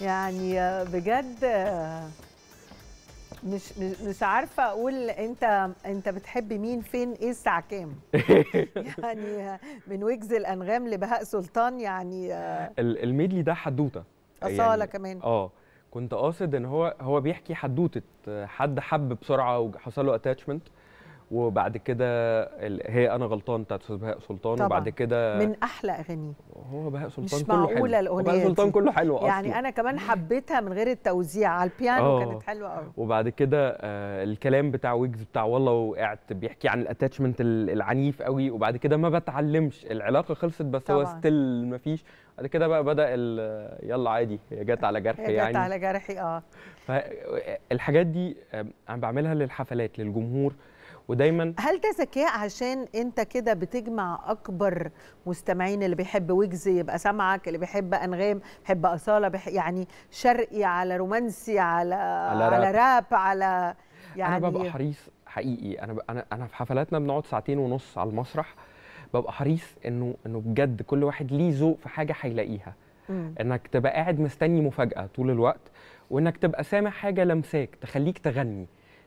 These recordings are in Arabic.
يعني بجد آه، مش مش عارفه اقول انت انت بتحب مين فين ايه الساعه كام يعني من وجز الانغام لبهاء سلطان يعني آه، الميدلي ده حدوته اصاله يعني كمان اه كنت قاصد ان هو هو بيحكي حدوته حد حب بسرعه وحصل له اتاتشمنت وبعد كده هي انا غلطان بتاعت استاذ بهاء سلطان طبعا. وبعد كده من احلى اغانيه هو بهاء سلطان مش كله حلو الأغنية بهاء سلطان كله حلو اصلا يعني انا كمان حبيتها من غير التوزيع على البيانو أوه. كانت حلوه قوي وبعد كده آه الكلام بتاع ويجز بتاع والله وقعت بيحكي عن الاتاتشمنت العنيف قوي وبعد كده ما بتعلمش العلاقه خلصت بس هو ستيل ما فيش بعد كده بقى بدا يلا عادي هي جت على جرحي يعني جت على جرحي اه فالحاجات دي انا بعملها للحفلات للجمهور ودايما هل ده ذكاء عشان انت كده بتجمع اكبر مستمعين اللي بيحب ويجز يبقى سامعك اللي بيحب انغام بيحب اصاله بيح... يعني شرقي على رومانسي على على راب على, راب على يعني انا ببقى يعني حريص حقيقي انا ب... انا انا في حفلاتنا بنقعد ساعتين ونص على المسرح ببقى حريص انه انه بجد كل واحد ليه ذوق في حاجه هيلاقيها انك تبقى قاعد مستني مفاجاه طول الوقت وانك تبقى سامع حاجه لمساك تخليك تغني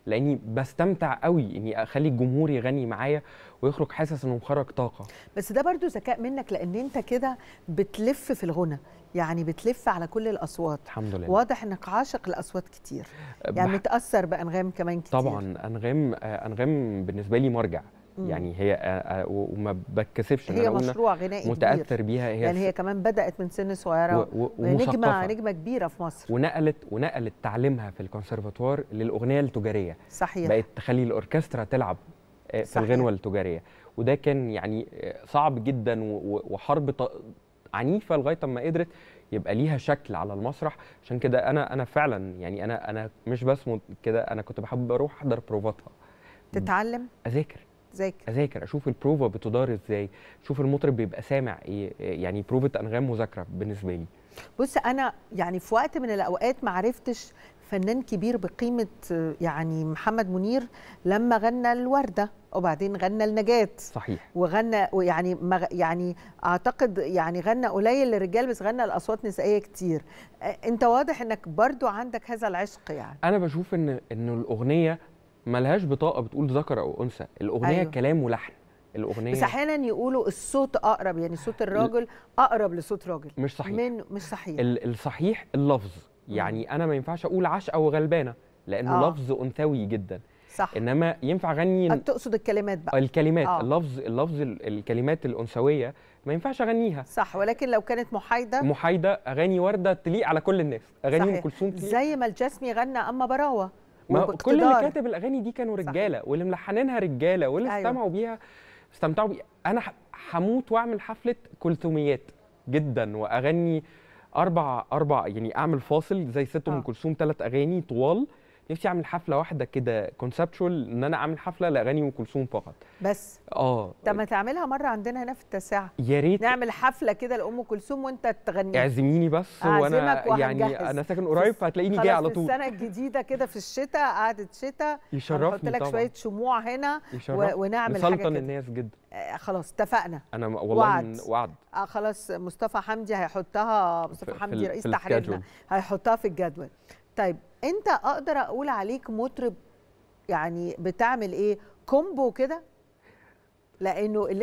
لاني بستمتع قوي اني اخلي الجمهور يغني معايا ويخرج حاسس انه مخرج طاقه بس ده برضو ذكاء منك لان انت كده بتلف في الغنى يعني بتلف على كل الاصوات الحمد لله واضح انك عاشق لاصوات كتير أه، يعني بح... متاثر بانغام كمان كتير طبعا انغام آه، انغام بالنسبه لي مرجع يعني هي آه، آه، وما بتكسبش هي مشروع غنائي متاثر بيها هي يعني هي كمان بدات من سن صغيره ونجمه نجمه كبيره في مصر ونقلت ونقلت تعليمها في الكونسرفاتوار للاغنيه التجاريه صحيح بقت تخلي الاوركسترا تلعب آه، في صحيح. الغنوه التجاريه وده كان يعني صعب جدا وحرب عنيفه لغايه ما قدرت يبقى ليها شكل على المسرح عشان كده انا انا فعلا يعني انا انا مش بس كده انا كنت بحب اروح احضر بروفاتها تتعلم اذاكر اذاكر اذاكر اشوف البروفا بتدار ازاي اشوف المطرب بيبقى سامع ايه يعني بروفه انغام مذاكره بالنسبه لي بص انا يعني في وقت من الاوقات ما عرفتش فنان كبير بقيمه يعني محمد منير لما غنى الورده وبعدين غنى النجاة صحيح وغنى يعني يعني اعتقد يعني غنى قليل للرجال بس غنى الاصوات نسائيه كتير انت واضح انك برضو عندك هذا العشق يعني انا بشوف ان ان الاغنيه ملهاش بطاقه بتقول ذكر او انثى الاغنيه أيوه. كلام ولحن الاغنيه بس احيانا يقولوا الصوت اقرب يعني صوت الراجل اقرب لصوت راجل مش صحيح من مش صحيح الصحيح اللفظ يعني انا ما ينفعش اقول عشقه وغلبانه لانه آه. لفظ انثوي جدا صح انما ينفع اغني تقصد الكلمات بقى الكلمات آه. اللفظ اللفظ الكلمات الانثويه ما ينفعش اغنيها صح ولكن لو كانت محايده محايده اغاني ورده تليق على كل الناس اغاني ام كلثوم زي ما الجسمي غنى اما براوه ما كل اللي كاتب الاغاني دي كانوا رجاله صح. واللي ملحنينها رجاله واللي أيوة. استمعوا بيها استمتعوا بيها انا هموت واعمل حفله كلثوميات جدا واغني اربع اربع يعني اعمل فاصل زي ست ام آه. كلثوم ثلاث اغاني طوال نفسي اعمل حفله واحده كده كونسبتشوال ان انا اعمل حفله لاغاني ام كلثوم فقط بس اه طب ما تعملها مره عندنا هنا في التاسعه يا ريت نعمل حفله كده لام كلثوم وانت تغني اعزميني بس وانا يعني انا ساكن قريب فهتلاقيني جاي على طول السنه الجديده كده في الشتاء قعده شتاء يشرفني لك طبعا. شويه شموع هنا و... ونعمل حاجه كده الناس جدا آه، خلاص اتفقنا انا والله وعد, وعد. آه خلاص مصطفى حمدي هيحطها مصطفى حمدي رئيس تحريرنا هيحطها في الجدول طيب انت اقدر اقول عليك مطرب يعني بتعمل ايه كومبو كده لانه اللي